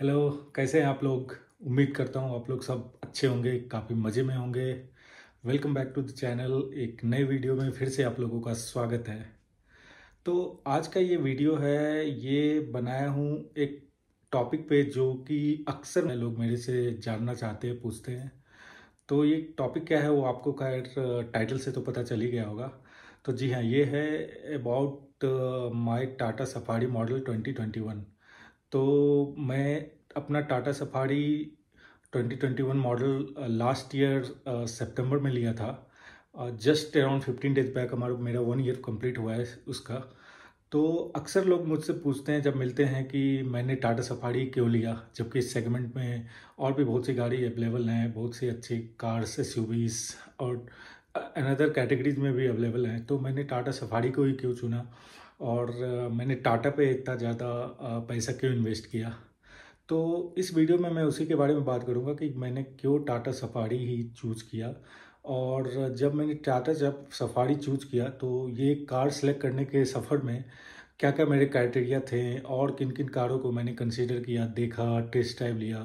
hello कैसे हैं आप लोग उम्मीद करता हूँ आप लोग सब अच्छे होंगे काफ़ी मज़े में होंगे welcome back to the channel एक नए वीडियो में फिर से आप लोगों का स्वागत है तो आज का ये वीडियो है ये बनाया हूँ एक टॉपिक पे जो कि अक्सर लोग मेरे से जानना चाहते हैं पूछते हैं तो ये टॉपिक क्या है वो आपको खैर टाइटल से तो पता चल ही गया होगा तो जी हाँ ये है about my Tata Safari model one तो मैं अपना Tata Safari 2021 model last year सितंबर में लिया था जस्ट अराउंड 15 डेज बैक हमारा मेरा वन ईयर कंप्लीट हुआ है उसका तो अक्सर लोग मुझसे पूछते हैं जब मिलते हैं कि मैंने टाटा सफारी क्यों लिया जबकि इस सेगमेंट में और भी बहुत सी गाड़ी अवेलेबल हैं बहुत सी अच्छी कार्स एस और अनदर कैटेगरीज में भी अवेलेबल हैं तो मैंने टाटा सफारी को ही क्यों चुना और मैंने टाटा पे इतना ज़्यादा पैसा क्यों इन्वेस्ट किया तो इस वीडियो में मैं उसी के बारे में बात करूँगा कि मैंने क्यों टाटा सफारी ही चूज़ किया और जब मैंने टाटा जब सफारी चूज़ किया तो ये कार सेलेक्ट करने के सफ़र में क्या क्या मेरे क्राइटेरिया थे और किन किन कारों को मैंने कंसिडर किया देखा टेस्ट टाइप लिया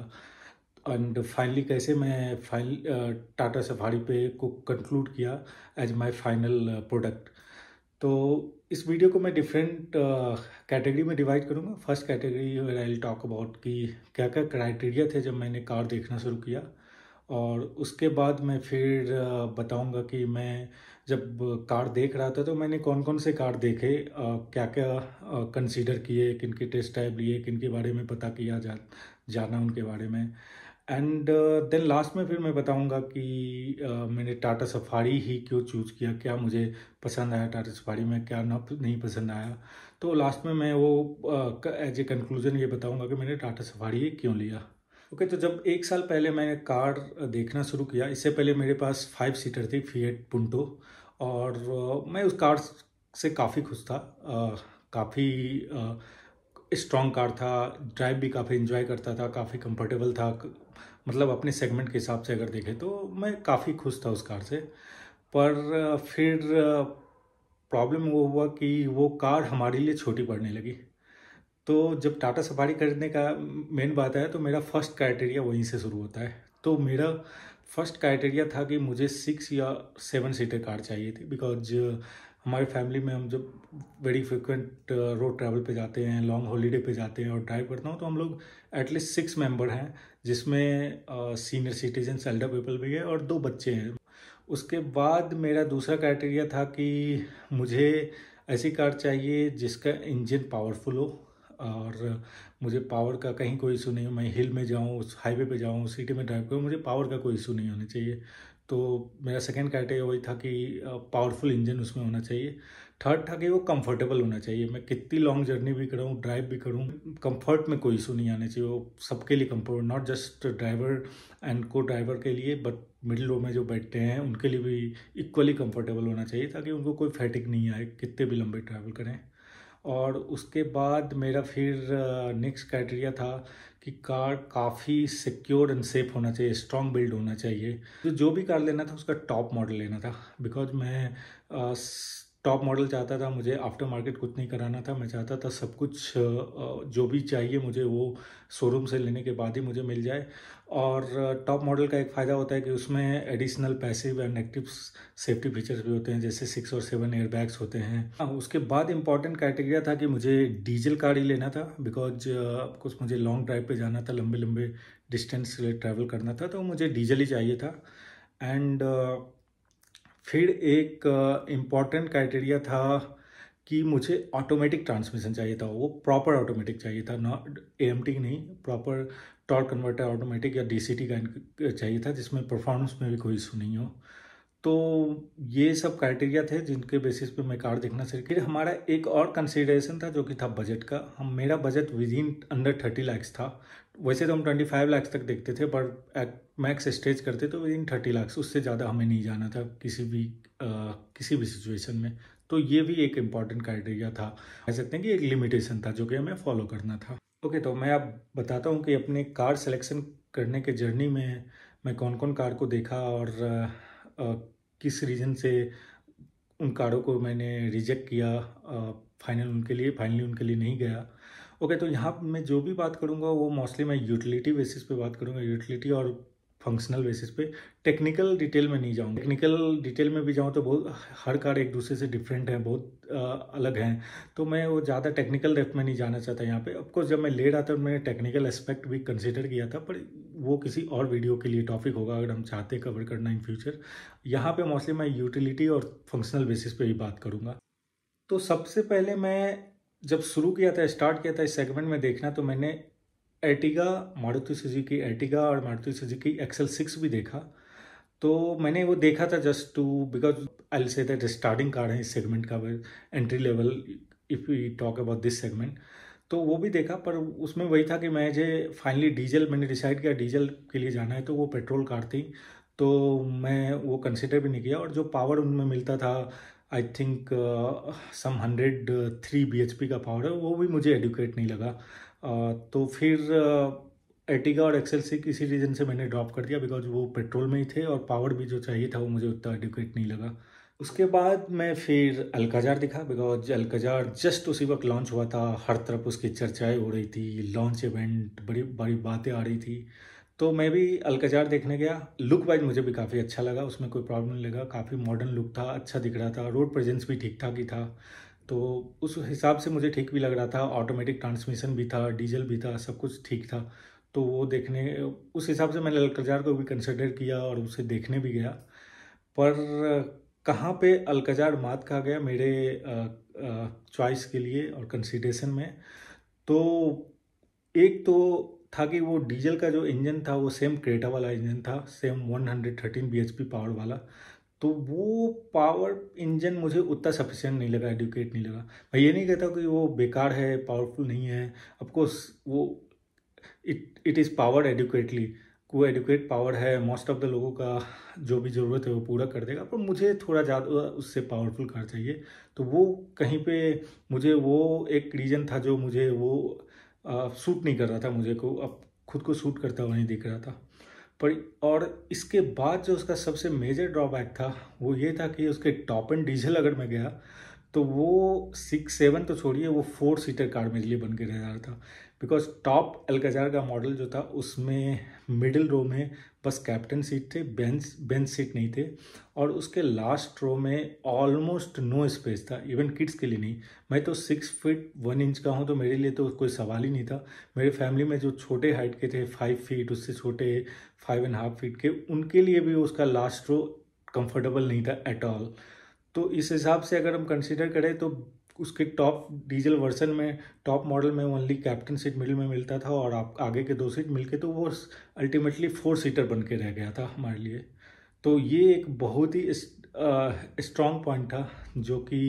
एंड फाइनली कैसे मैं फाइनल टाटा सफारी पे को कंक्लूड किया एज माय फाइनल प्रोडक्ट तो इस वीडियो को मैं डिफरेंट कैटेगरी uh, में डिवाइड करूँगा first category I talk about कि क्या क्या क्राइटेरिया थे जब मैंने कार देखना शुरू किया और उसके बाद मैं फिर uh, बताऊंगा कि मैं जब कार देख रहा था तो मैंने कौन कौन से कार देखे क्या क्या कंसीडर किए किन के टेस्ट टाइप लिए किन के बारे में पता किया जा जाना उनके बारे में एंड देन लास्ट में फिर मैं बताऊंगा कि uh, मैंने टाटा सफारी ही क्यों चूज़ किया क्या मुझे पसंद आया टाटा सफारी में क्या ना नहीं पसंद आया तो लास्ट में मैं वो एज ए कंक्लूजन ये बताऊंगा कि मैंने टाटा सफारी क्यों लिया ओके okay, तो जब एक साल पहले मैंने कार देखना शुरू किया इससे पहले मेरे पास फाइव सीटर थी फीएट पुंटो और uh, मैं उस कार से काफ़ी खुश था uh, काफ़ी स्ट्रॉन्ग uh, कार था ड्राइव भी काफ़ी इन्जॉय करता था काफ़ी कंफर्टेबल था मतलब अपने सेगमेंट के हिसाब से अगर देखें तो मैं काफ़ी खुश था उस कार से पर फिर प्रॉब्लम वो हुआ कि वो कार हमारे लिए छोटी पड़ने लगी तो जब टाटा सफारी खरीदने का मेन बात है तो मेरा फर्स्ट क्राइटेरिया वहीं से शुरू होता है तो मेरा फर्स्ट क्राइटेरिया था कि मुझे सिक्स या सेवन सीटर कार चाहिए थी बिकॉज हमारी फैमिली में हम जब वेरी फ्रिक्वेंट रोड ट्रैवल पे जाते हैं लॉन्ग हॉलीडे पे जाते हैं और ड्राइव करता हूँ तो हम लोग एटलीस्ट सिक्स मेंबर हैं जिसमें सीनियर सिटीजन एल्डर पीपल भी है और दो बच्चे हैं उसके बाद मेरा दूसरा क्राइटेरिया था कि मुझे ऐसी कार चाहिए जिसका इंजन पावरफुल हो और मुझे पावर का कहीं कोई इशू नहीं हो मैं हिल में जाऊँ उस हाईवे पे जाऊँ सिटी में ड्राइव करूँ मुझे पावर का कोई इशू नहीं होना चाहिए तो मेरा सेकेंड क्राइटेरिया वही था कि पावरफुल इंजन उसमें होना चाहिए थर्ड था कि वो कंफर्टेबल होना चाहिए मैं कितनी लॉन्ग जर्नी भी करूँ ड्राइव भी करूँ कंफर्ट में कोई इशू नहीं आना चाहिए वो सबके लिए comfort not just driver and को ड्राइवर के लिए बट मिडिल रो में जो बैठते हैं उनके लिए भी इक्वली कंफर्टेबल होना चाहिए ताकि उनको कोई फैटिक नहीं आए कितने भी लंबे ट्रैवल करें और उसके बाद मेरा फिर नेक्स्ट क्राइटेरिया था कि कार काफ़ी सिक्योर एंड सेफ होना चाहिए स्ट्रॉन्ग बिल्ड होना चाहिए तो जो भी कार लेना था उसका टॉप मॉडल लेना था बिकॉज मैं टॉप मॉडल चाहता था मुझे आफ्टर मार्केट कुछ नहीं कराना था मैं चाहता था सब कुछ जो भी चाहिए मुझे वो शोरूम से लेने के बाद ही मुझे मिल जाए और टॉप मॉडल का एक फ़ायदा होता है कि उसमें additional passive and active safety features भी होते हैं जैसे सिक्स और सेवन एयरबैग्स होते हैं हाँ, उसके बाद इंपॉर्टेंट क्राइटेरिया था कि मुझे डीजल कार ही लेना था बिकॉज कुछ मुझे लॉन्ग ड्राइव पर जाना था लंबे लंबे डिस्टेंस ट्रैवल करना था तो मुझे डीजल ही चाहिए था एंड uh, फिर एक इम्पॉर्टेंट क्राइटेरिया था कि मुझे ऑटोमेटिक ट्रांसमिशन चाहिए था वो प्रॉपर ऑटोमेटिक चाहिए था नॉट ए नहीं प्रॉपर टॉर्क कन्वर्टर ऑटोमेटिक या डी का चाहिए था जिसमें परफॉर्मेंस में भी कोई इशू नहीं हो तो ये सब क्राइटेरिया थे जिनके बेसिस पे मैं कार देखना शुरू फिर हमारा एक और कंसिडरेशन था जो कि था बजट का हम मेरा budget within under thirty lakhs था वैसे तो हम ट्वेंटी फाइव लैक्स तक देखते थे पर मैक्स स्टेज करते तो विद इन थर्टी लैक्स उससे ज़्यादा हमें नहीं जाना था किसी भी आ, किसी भी सिचुएशन में तो ये भी एक इम्पॉर्टेंट क्राइटेरिया था कह सकते हैं कि एक लिमिटेशन था जो कि हमें फॉलो करना था ओके okay, तो मैं आप बताता हूँ कि अपने कार सिलेक्शन करने के जर्नी में मैं कौन कौन कार को देखा और आ, आ, किस रीज़न से उन कारों को मैंने रिजेक्ट किया फाइनल उनके लिए फाइनली उनके लिए नहीं गया ओके तो यहाँ मैं जो भी बात करूँगा वो मोस्टली मैं यूटिलिटी बेसिस पे बात करूँगा यूटिलिटी और फंक्शनल बेसिस पे टेक्निकल डिटेल में नहीं जाऊँ टेक्निकल डिटेल में भी जाऊँ तो बहुत हर कार एक दूसरे से डिफरेंट है बहुत आ, अलग हैं तो मैं वो ज़्यादा टेक्निकल डेप में नहीं जाना चाहता यहाँ पे ऑफकोर्स जब मैं ले रहा था मैंने टेक्निकल एस्पेक्ट भी कंसिडर किया था पर वो किसी और वीडियो के लिए टॉपिक होगा अगर हम चाहते कवर करना इन फ्यूचर यहाँ पर मोस्टली मैं यूटिलिटी और फंक्शनल बेसिस पर ही बात करूँगा तो सबसे पहले मैं जब शुरू किया था स्टार्ट किया था इस सेगमेंट में देखना तो मैंने एर्टिगा मारुति सुजुकी एटिगा और मारुति सुजुकी एक्सल सिक्स भी देखा तो मैंने वो देखा था just to because I say that starting car है इस सेगमेंट का entry level if you talk about this segment तो वो भी देखा पर उसमें वही था कि मैं जे फाइनली डीजल मैंने डिसाइड किया डीजल के लिए जाना है तो वो पेट्रोल कार थी तो मैं वो कंसिडर भी नहीं किया और जो पावर उनमें मिलता था I think some hundred three B H P का पावर है वो भी मुझे एडुकेट नहीं लगा uh, तो फिर एटिगा uh, और एक्सेल से किसी रीज़न से मैंने ड्रॉप कर दिया बिकॉज वो पेट्रोल में ही थे और पावर भी जो चाहिए था वो मुझे उतना एडुकेट नहीं लगा उसके बाद मैं फिर अलकाजार दिखा बिकॉज अलकाजार जस्ट उसी वक्त लॉन्च हुआ था हर तरफ उसकी चर्चाएँ हो रही थी लॉन्च इवेंट बड़ी बड़ी बातें आ रही थी तो मैं भी अलकजार देखने गया लुक वाइज मुझे भी काफ़ी अच्छा लगा उसमें कोई प्रॉब्लम नहीं लगा काफ़ी मॉडर्न लुक था अच्छा दिख रहा था रोड प्रेजेंस भी ठीक ठाक ही था तो उस हिसाब से मुझे ठीक भी लग रहा था ऑटोमेटिक ट्रांसमिशन भी था डीजल भी था सब कुछ ठीक था तो वो देखने उस हिसाब से मैंने अलकजार को भी कंसिडर किया और उसे देखने भी गया पर कहाँ पे अलकजार मात कहा गया मेरे चॉइस के लिए और कंसिडरेशन में तो एक तो था कि वो डीजल का जो इंजन था वो सेम क्रेटा वाला इंजन था सेम 113 हंड्रेड पावर वाला तो वो पावर इंजन मुझे उतना सफिशियंट नहीं लगा एडुकेट नहीं लगा मैं ये नहीं कहता कि वो बेकार है पावरफुल नहीं है अफकोर्स वो it it is power adequately वो एडुकेट पावर है मोस्ट ऑफ द लोगों का जो भी ज़रूरत है वो पूरा कर देगा पर मुझे थोड़ा ज़्यादा उससे पावरफुल कर चाहिए तो वो कहीं पे मुझे वो एक रीज़न था जो मुझे वो सूट नहीं कर रहा था मुझे को अब खुद को सूट करता हुआ नहीं दिख रहा था पर और इसके बाद जो उसका सबसे मेजर ड्रॉबैक था वो ये था कि उसके टॉप एंड डीजल अगर मैं गया तो वो सिक्स सेवन तो छोड़िए वो फोर सीटर कार मेरे लिए बन के रह रहा था बिकॉज टॉप अलकजार का मॉडल जो था उसमें मिडिल रो में बस कैप्टन सीट थे बेंच बेंच सीट नहीं थे और उसके लास्ट रो में ऑलमोस्ट नो स्पेस था इवन किड्स के लिए नहीं मैं तो सिक्स फीट वन इंच का हूँ तो मेरे लिए तो कोई सवाल ही नहीं था मेरे फैमिली में जो छोटे हाइट के थे फाइव फीट उससे छोटे फाइव एंड हाफ फीट के उनके लिए भी उसका लास्ट रो कंफर्टेबल नहीं था एट ऑल तो इस हिसाब से अगर हम कंसिडर करें तो उसके टॉप डीजल वर्सन में टॉप मॉडल में ओनली कैप्टन सीट मिडिल में मिलता था और आप आगे के दो सीट मिलके तो वो अल्टीमेटली फोर सीटर बन के रह गया था हमारे लिए तो ये एक बहुत ही स्ट्रॉन्ग पॉइंट था जो कि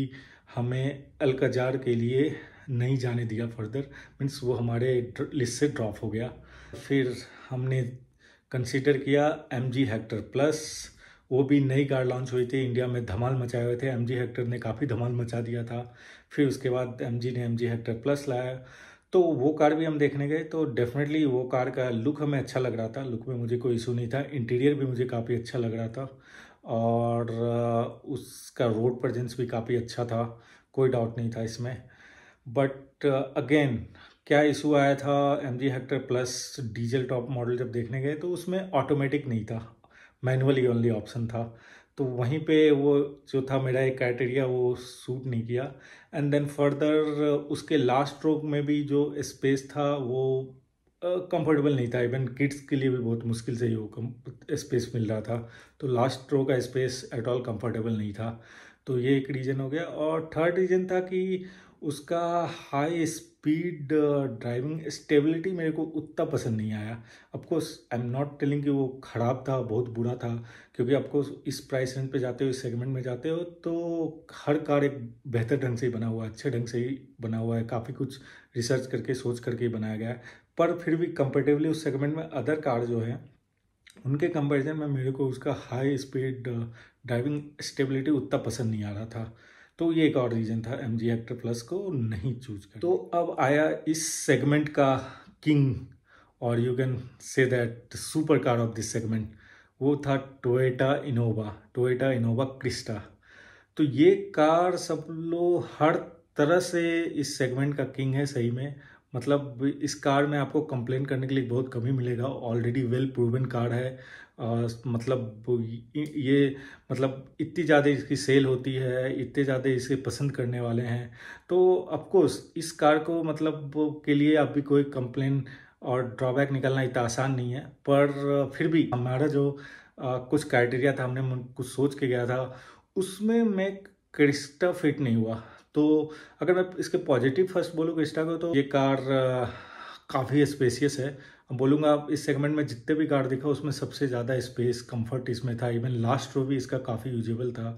हमें अलकजार के लिए नहीं जाने दिया फर्दर मीन्स वो हमारे लिस्ट से ड्रॉप हो गया फिर हमने कंसिडर किया एम जी हेक्टर प्लस वो भी नई कार लॉन्च हुई थी इंडिया में धमाल मचाए हुए थे एम जी हेक्टर ने काफ़ी धमाल मचा दिया था फिर उसके बाद एम जी ने एम जी हेक्टर प्लस लाया तो वो कार भी हम देखने गए तो डेफिनेटली वो कार का लुक हमें अच्छा लग रहा था लुक में मुझे कोई इशू नहीं था इंटीरियर भी मुझे काफ़ी अच्छा लग रहा था और उसका रोड प्रजेंस भी काफ़ी अच्छा था कोई डाउट नहीं था इसमें बट अगेन क्या इशू आया था M G Hector plus diesel top model जब देखने गए तो उसमें ऑटोमेटिक नहीं था मैनुअली ओनली ऑप्शन था तो वहीं पे वो जो था मेरा एक क्राइटेरिया वो सूट नहीं किया एंड देन फर्दर उसके लास्ट स्ट्रोक में भी जो स्पेस था वो कंफर्टेबल uh, नहीं था इवन किड्स के लिए भी बहुत मुश्किल से ही वो स्पेस मिल रहा था तो लास्ट स्ट्रो का स्पेस एट ऑल कंफर्टेबल नहीं था तो ये एक रीज़न हो गया और थर्ड रीज़न था कि उसका हाई स्पीड ड्राइविंग स्टेबिलिटी मेरे को उतना पसंद नहीं आया of course I am not telling कि वो ख़राब था बहुत बुरा था क्योंकि आपको इस प्राइस रेंज पे जाते हो इस सेगमेंट में जाते हो तो हर कार एक बेहतर ढंग से ही बना हुआ है अच्छे ढंग से ही बना हुआ है काफ़ी कुछ रिसर्च करके सोच करके ही बनाया गया है पर फिर भी कंपेटिवली उस सेगमेंट में अदर कार जो है उनके कंपेरिजन में मेरे को उसका हाई स्पीड ड्राइविंग स्टेबिलिटी उतना पसंद नहीं आ रहा था तो ये एक और रीज़न था एम जी एक्टर प्लस को नहीं चूज कर तो अब आया इस सेगमेंट का किंग और you can say that super car of this segment वो था Toyota Innova Toyota Innova Crysta तो ये कार सब लोग हर तरह से इस सेगमेंट का किंग है सही में मतलब इस कार्ड में आपको कंप्लेन करने के लिए बहुत कमी मिलेगा ऑलरेडी वेल प्रूवन कार्ड है आ, मतलब ये मतलब इतनी ज़्यादा इसकी सेल होती है इतने ज़्यादा इसे पसंद करने वाले हैं तो अफकोर्स इस कार को मतलब के लिए आप भी कोई कंप्लेन और ड्रॉबैक निकलना इतना आसान नहीं है पर फिर भी हमारा जो आ, कुछ क्राइटेरिया था हमने कुछ सोच के गया था उसमें मैं क्रिस्टा फिट नहीं हुआ तो अगर मैं इसके पॉजिटिव फर्स्ट बोलूँ क्रिस्टा को तो ये कार काफ़ी स्पेसियस है बोलूँगा आप इस सेगमेंट में जितने भी कार देखा उसमें सबसे ज़्यादा स्पेस कंफर्ट इसमें था इवन लास्ट रो भी इसका काफ़ी यूजेबल था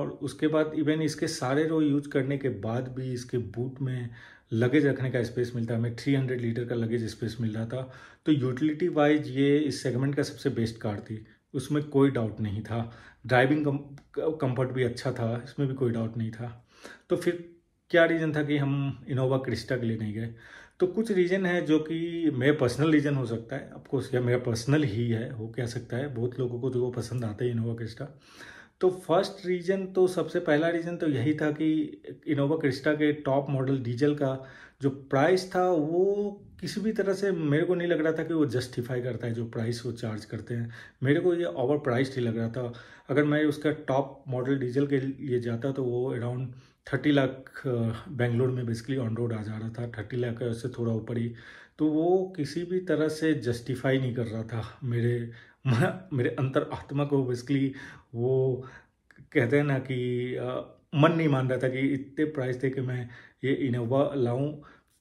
और उसके बाद इवन इसके सारे रो यूज करने के बाद भी इसके बूट में लगेज रखने का स्पेस मिलता है हमें 300 लीटर का लगेज स्पेस मिल रहा था तो यूटिलिटी वाइज ये इस सेगमेंट का सबसे बेस्ट कार थी उसमें कोई डाउट नहीं था ड्राइविंग कंफर्ट भी अच्छा था इसमें भी कोई डाउट नहीं था तो फिर क्या रीज़न था कि हम इनोवा क्रिस्टा के लिए नहीं गए तो कुछ रीज़न है जो कि मेरा पर्सनल रीज़न हो सकता है ऑफकोर्स यह मेरा पर्सनल ही है वो कह सकता है बहुत लोगों को जो पसंद आता है इनोवा क्रिस्टा तो फर्स्ट रीज़न तो सबसे पहला रीज़न तो यही था कि इनोवा क्रिस्टा के टॉप मॉडल डीजल का जो प्राइस था वो किसी भी तरह से मेरे को नहीं लग रहा था कि वो जस्टिफाई करता है जो प्राइस वो चार्ज करते हैं मेरे को ये ओवर प्राइस नहीं लग रहा था अगर मैं उसका टॉप मॉडल डीजल के लिए जाता तो वो अराउंड थर्टी लाख बेंगलोर में बेसिकली ऑन रोड आ जा रहा था थर्टी लाख से थोड़ा ऊपर ही तो वो किसी भी तरह से जस्टिफाई नहीं कर रहा था मेरे मेरे अंतर आत्मा को बेसिकली वो कहते हैं ना कि मन नहीं मान रहा था कि इतने प्राइस दे के मैं ये इनोवा लाऊं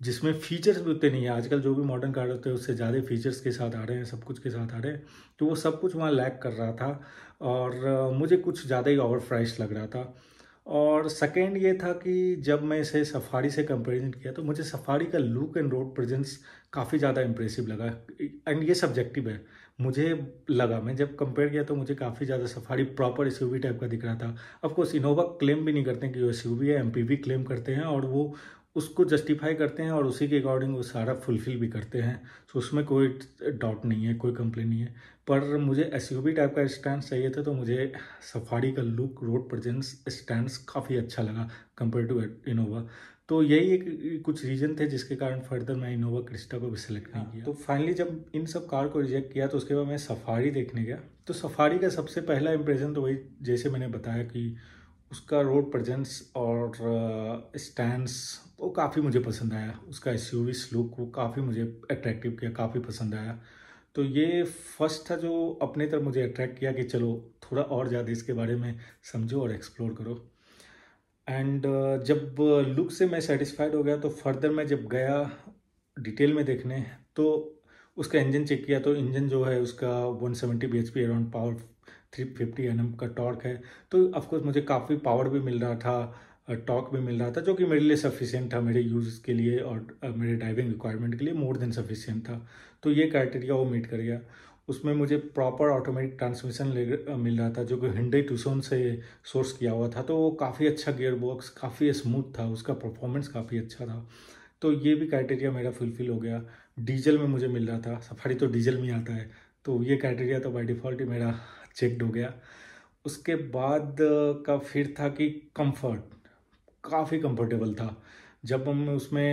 जिसमें फीचर्स भी उतने नहीं है आजकल जो भी मॉडर्न कार होते हैं उससे ज़्यादा फीचर्स के साथ आ रहे हैं सब कुछ के साथ आ रहे हैं तो वो सब कुछ वहाँ लैक कर रहा था और मुझे कुछ ज़्यादा ही ओवर प्राइस लग रहा था और सेकेंड ये था कि जब मैं इसे सफारी से कंपेरिजन किया तो मुझे सफारी का लुक एंड रोड प्रेजेंस काफ़ी ज़्यादा इम्प्रेसिव लगा एंड ये सब्जेक्टिव है मुझे लगा मैं जब कंपेयर किया तो मुझे काफ़ी ज़्यादा सफारी प्रॉपर एस टाइप का दिख रहा था ऑफकोर्स इनोवा क्लेम भी नहीं करते कि वो एस है एम क्लेम करते हैं और वो उसको जस्टिफाई करते हैं और उसी के अकॉर्डिंग वो सारा फुलफिल भी करते हैं सो उसमें कोई डाउट नहीं है कोई कंप्लेन नहीं है पर मुझे एस टाइप का स्टैंड चाहिए था तो मुझे सफारी का लुक रोड प्रजेंस स्टैंड काफ़ी अच्छा लगा कंपेयर टू इनोवा तो यही एक कुछ रीज़न थे जिसके कारण फर्दर मैं इनोवा क्रिस्टा को भी सिलेक्ट नहीं हाँ, किया तो फाइनली जब इन सब कार को रिजेक्ट किया तो उसके बाद मैं सफारी देखने गया तो सफारी का सबसे पहला इम्प्रेशन तो वही जैसे मैंने बताया कि उसका रोड प्रजेंस और स्टैंड वो काफ़ी मुझे पसंद आया उसका एस लुक वो काफ़ी मुझे अट्रैक्टिव किया काफ़ी पसंद आया तो ये फर्स्ट था जो अपने तरफ मुझे अट्रैक्ट किया कि चलो थोड़ा और ज़्यादा इसके बारे में समझो और एक्सप्लोर करो एंड uh, जब लुक uh, से मैं सेटिस्फाइड हो गया तो फर्दर मैं जब गया डिटेल में देखने तो उसका इंजन चेक किया तो इंजन जो है उसका 170 seventy B H P around power three fifty N का टॉर्क है तो ऑफकोर्स मुझे काफ़ी पावर भी मिल रहा था टॉर्क uh, भी मिल रहा था जो कि मेरे लिए सफिशियंट था मेरे यूज़ के लिए और मेरे ड्राइविंग रिक्वायरमेंट के लिए मोर देन सफिशियंट था तो ये क्राइटेरिया वो मीट कर गया उसमें मुझे प्रॉपर ऑटोमेटिक ट्रांसमिशन मिल रहा था जो कि हिंडे टूसोन से सोर्स किया हुआ था तो वो काफ़ी अच्छा गियर बॉक्स काफ़ी स्मूथ था उसका परफॉर्मेंस काफ़ी अच्छा था तो ये भी क्राइटेरिया मेरा फुलफिल हो गया डीजल में मुझे मिल रहा था सफारी तो डीजल में आता है तो ये क्राइटेरिया तो बाई डिफ़ॉल्ट ही मेरा चेकड हो गया उसके बाद का फिर था कि कम्फर्ट काफ़ी कम्फर्टेबल था जब हम उसमें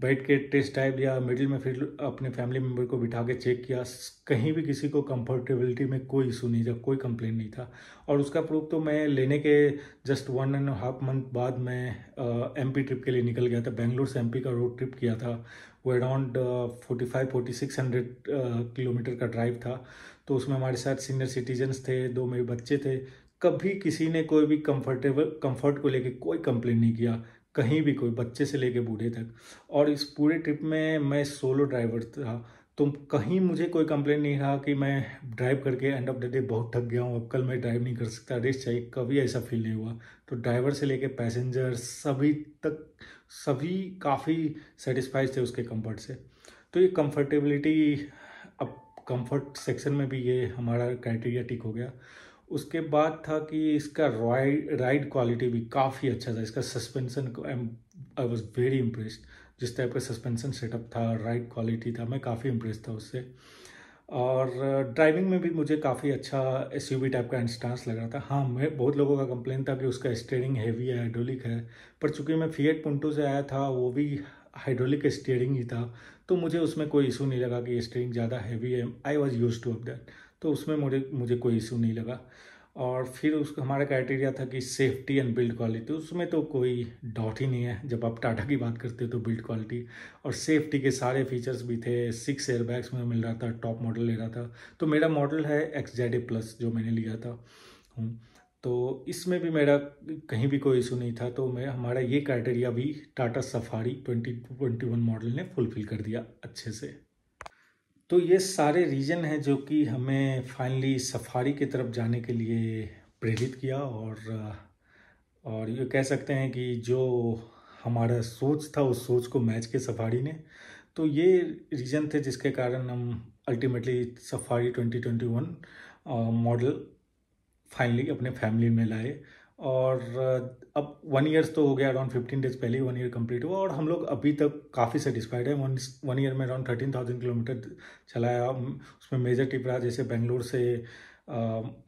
बैठ के टेस्ट टाइप या मिडिल में फिर अपने फैमिली मेम्बर को बिठा के चेक किया कहीं भी किसी को कंफर्टेबिलिटी में कोई इशू नहीं था कोई कंप्लेन नहीं था और उसका प्रूफ तो मैं लेने के just one and half month बाद मैं एमपी ट्रिप के लिए निकल गया था बेंगलोर से एम का रोड ट्रिप किया था वो around forty five forty six hundred kilometre का ड्राइव था तो उसमें हमारे साथ सीनियर सिटीजन्स थे दो मेरे बच्चे थे कभी किसी ने कोई भी कंफर्टेबल कंफर्ट को लेके कोई कंप्लेन नहीं किया कहीं भी कोई बच्चे से लेके बूढ़े तक और इस पूरे ट्रिप में मैं सोलो ड्राइवर था तो कहीं मुझे कोई कंप्लेन नहीं रहा कि मैं ड्राइव करके एंड ऑफ द डे बहुत थक गया हूँ अब कल मैं ड्राइव नहीं कर सकता रेस चाहिए कभी ऐसा फील नहीं हुआ तो ड्राइवर से लेके पैसेंजर सभी तक सभी काफ़ी सेटिस्फाइड थे उसके कंफर्ट से तो ये कंफर्टेबिलिटी अब कंफर्ट सेक्शन में भी ये हमारा क्राइटेरिया टिक हो गया उसके बाद था कि इसका राइड राइड क्वालिटी भी काफ़ी अच्छा था इसका suspension I was very impressed जिस टाइप का सस्पेंसन सेटअप था राइड क्वालिटी था मैं काफ़ी इम्प्रेस था उससे और ड्राइविंग uh, में भी मुझे काफ़ी अच्छा एस टाइप का इंस्टांस लग रहा था हाँ मैं बहुत लोगों का कंप्लेन था कि उसका स्टेयरिंग हैवी है हाइड्रोलिक है पर चूंकि मैं फीएट पुंटो से आया था वो भी हाइड्रोलिक स्टेयरिंग ही था तो मुझे उसमें कोई इशू नहीं लगा कि स्टेयरिंग ज़्यादा हैवी है I was use to up that तो उसमें मुझे मुझे कोई इशू नहीं लगा और फिर उस हमारा क्राइटेरिया था कि सेफ्टी एंड बिल्ड क्वालिटी उसमें तो कोई डॉट ही नहीं है जब आप टाटा की बात करते हो तो बिल्ड क्वालिटी और सेफ्टी के सारे फीचर्स भी थे सिक्स एयरबैग्स में मिल रहा था टॉप मॉडल ले रहा था तो मेरा मॉडल है एक्स जेड ए प्लस जो मैंने लिया था हम्म, तो इसमें भी मेरा कहीं भी कोई इशू नहीं था तो मैं हमारा ये क्राइटेरिया भी Tata Safari twenty twenty one model ने फुलफ़िल कर दिया अच्छे से तो ये सारे रीजन हैं जो कि हमें फाइनली सफारी की तरफ जाने के लिए प्रेरित किया और और ये कह सकते हैं कि जो हमारा सोच था उस सोच को मैच के सफारी ने तो ये रीज़न थे जिसके कारण हम अल्टीमेटली सफारी 2021 मॉडल फाइनली अपने फैमिली में लाए और अब वन ईयर्स तो हो गया अराउंड फिफ्टीन डेज पहले ही वन ईयर कंप्लीट हुआ और हम लोग अभी तक काफ़ी सेटिस्फाइड है वन वन ईयर में अराउंड थर्टीन थाउजेंड किलोमीटर चलाया उसमें मेजर ट्रिप रहा जैसे बेंगलोर से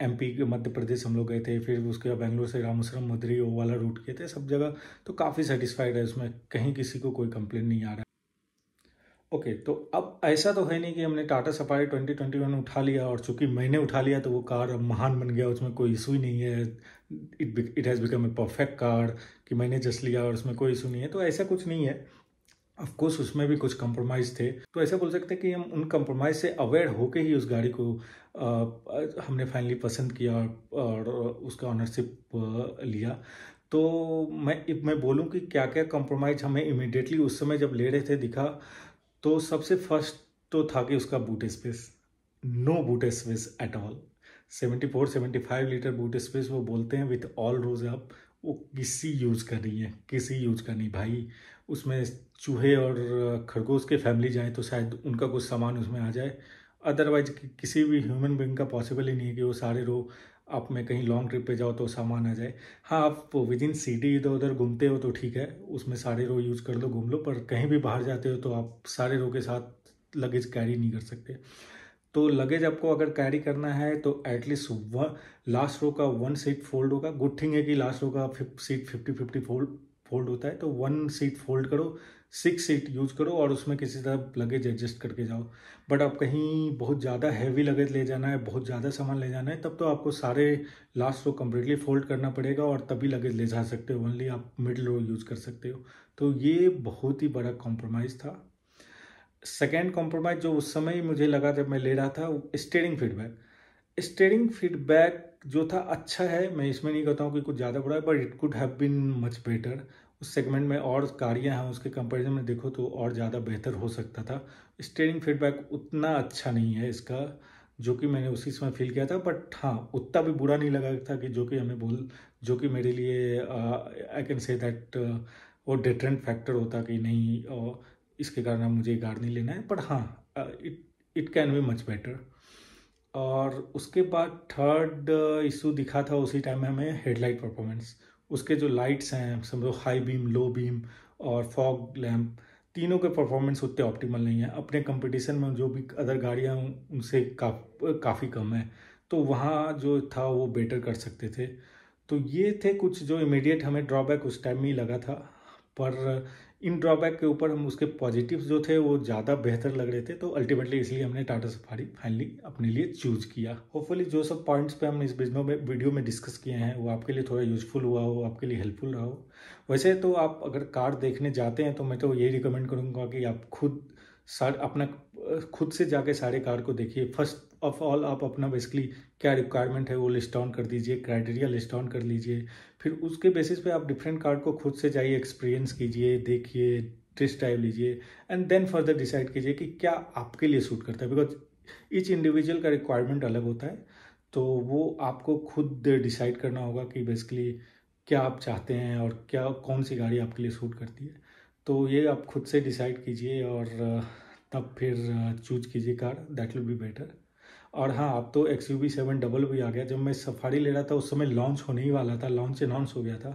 एम पी मध्य प्रदेश हम लोग गए थे फिर उसके बाद बेंगलोर से रामेश्वरम मदुरई वो वाला रूट गए थे सब जगह तो काफ़ी सेटिस्फाइड है उसमें कहीं किसी को कोई कंप्लेन नहीं आ रहा ओके okay, तो अब ऐसा तो है नहीं कि हमने टाटा सफारी 2021 उठा लिया और चूंकि मैंने उठा लिया तो वो कार अब महान बन गया उसमें कोई इशू ही नहीं है it it has become a perfect card कि मैंने जस्ट लिया और उसमें कोई इशू नहीं है तो ऐसा कुछ नहीं है ऑफकोर्स उसमें भी कुछ कम्प्रोमाइज थे तो ऐसा बोल सकते हैं कि हम उन कम्प्रोमाइज़ से अवेयर होके ही उस गाड़ी को आ, हमने फाइनली पसंद किया और उसका ऑनरशिप लिया तो मैं मैं बोलूँ कि क्या क्या कम्प्रोमाइज हमें इमिडिएटली उस समय जब ले रहे थे दिखा तो सबसे फर्स्ट तो था कि उसका boot space no boot space at all seventy four seventy five litre boot space वो बोलते हैं विथ ऑल रोज आप वो किसी यूज़ का नहीं है किसी यूज़ का नहीं भाई उसमें चूहे और खरगोश के फैमिली जाएँ तो शायद उनका कुछ सामान उसमें आ जाए अदरवाइज किसी भी ह्यूमन बींग का पॉसिबल ही नहीं है कि वो सारे रो आप में कहीं लॉन्ग ट्रिप पे जाओ तो सामान आ जाए हाँ आप विद इन सिटी इधर उधर घूमते हो तो ठीक है उसमें सारे रो यूज़ कर लो घूम लो पर कहीं भी बाहर जाते हो तो आप सारे रो के साथ लगेज कैरी नहीं कर सकते तो लगेज आपको अगर कैरी करना है तो एटलीस्ट वन लास्ट रो का वन सीट फोल्ड होगा गुड थिंग है कि लास्ट रो का fifty seat fifty fifty fold fold होता है तो वन सीट फोल्ड करो सिक्स सीट यूज करो और उसमें किसी तरह लगेज एडजस्ट करके जाओ बट आप कहीं बहुत ज़्यादा हैवी लगेज ले जाना है बहुत ज़्यादा सामान ले जाना है तब तो आपको सारे लास्ट रो कम्प्लीटली फोल्ड करना पड़ेगा और तभी लगेज ले जा सकते हो ओनली आप मिडिल रो यूज़ कर सकते हो तो ये बहुत ही बड़ा कॉम्प्रोमाइज़ था सेकेंड कॉम्प्रोमाइज जो उस समय मुझे लगा जब मैं ले रहा था स्टेयरिंग फीडबैक स्टेयरिंग फीडबैक जो था अच्छा है मैं इसमें नहीं कहता हूँ कि कुछ ज़्यादा बुरा है but it could have been much better उस सेगमेंट में और कारियाँ हैं उसके कंपेरिजन में देखो तो और ज़्यादा बेहतर हो सकता था स्टेयरिंग फीडबैक उतना अच्छा नहीं है इसका जो कि मैंने उसी समय फील किया था बट हाँ उतना भी बुरा नहीं लगा था कि जो कि हमें बोल जो कि मेरे लिए आई कैन से दैट वो डिटरेंट फैक्टर होता कि नहीं uh, इसके कारण अब मुझे गाड़ नहीं लेना है बट हाँ it it can be much better और उसके बाद थर्ड इशू uh, दिखा था उसी टाइम में हमें हेडलाइट परफॉर्मेंस उसके जो लाइट्स हैं समझो हाई बीम लो बीम और फॉग लैम्प तीनों के परफॉर्मेंस उतने ऑप्टिमल नहीं है अपने कंपटीशन में जो भी अदर गाड़ियाँ उनसे का, uh, काफ़ी कम है तो वहाँ जो था वो बेटर कर सकते थे तो ये थे कुछ जो इमीडिएट हमें ड्रॉबैक उस टाइम में ही लगा था पर इन ड्रॉबैक के ऊपर हम उसके पॉजिटिव जो थे वो ज़्यादा बेहतर लग रहे थे तो अल्टीमेटली इसलिए हमने टाटा सफारी फाइनली अपने लिए चूज़ किया होपफुली जो सब पॉइंट्स पे हमने इस बिजनेस में वीडियो में डिस्कस किए हैं वो आपके लिए थोड़ा यूजफुल हुआ हो आपके लिए हेल्पफुल रहा हो वैसे तो आप अगर कार देखने जाते हैं तो मैं तो यही रिकमेंड करूँगा कि आप खुद अपना खुद से जाके सारे कार को देखिए फर्स्ट ऑफ ऑल आप अपना बेसिकली क्या रिक्वायरमेंट है वो लिस्ट डाउन कर दीजिए क्राइटेरिया लिस्ट डाउन कर लीजिए फिर उसके बेसिस पे आप डिफरेंट कार को खुद से जाइए एक्सपीरियंस कीजिए देखिए टेस्ट ड्राइव लीजिए एंड देन फर्दर डिसाइड कीजिए कि क्या आपके लिए सूट करता है बिकॉज ईच इंडिविजुअल का रिक्वायरमेंट अलग होता है तो वो आपको खुद डिसाइड करना होगा कि बेसिकली क्या आप चाहते हैं और क्या कौन सी गाड़ी आपके लिए सूट करती है तो ये आप खुद से डिसाइड कीजिए और तब फिर चूज कीजिए car that will be better और हाँ आप तो एक्स यू सेवन डबल भी आ गया जब मैं सफारी ले रहा था उस समय लॉन्च होने ही वाला था लॉन्च अनाउंस हो गया था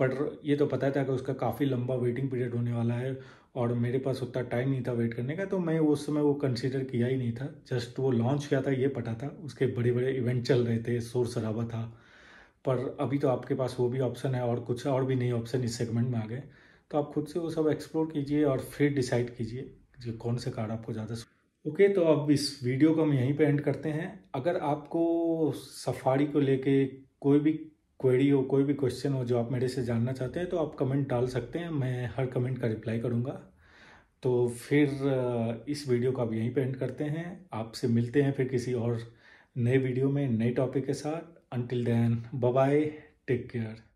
पर ये तो पता था कि उसका काफ़ी लंबा वेटिंग पीरियड होने वाला है और मेरे पास उतना टाइम नहीं था वेट करने का तो मैं उस समय वो कंसीडर किया ही नहीं था जस्ट वो लॉन्च किया था ये पता था उसके बड़े बड़े इवेंट चल रहे थे शोर शराबा था पर अभी तो आपके पास वो भी ऑप्शन है और कुछ और भी नए ऑप्शन इस सेगमेंट में आ गए तो आप खुद से वो सब एक्सप्लोर कीजिए और फिर डिसाइड कीजिए कि कौन सा कार्ड आपको ज़्यादा ओके okay, तो अब इस वीडियो को हम यहीं पे एंड करते हैं अगर आपको सफारी को लेके कोई भी क्वेरी हो कोई भी क्वेश्चन हो जो आप मेरे से जानना चाहते हैं तो आप कमेंट डाल सकते हैं मैं हर कमेंट का रिप्लाई करूँगा तो फिर इस वीडियो को आप यहीं पर एंड करते हैं आपसे मिलते हैं फिर किसी और नए वीडियो में नए टॉपिक के साथ until then bye take care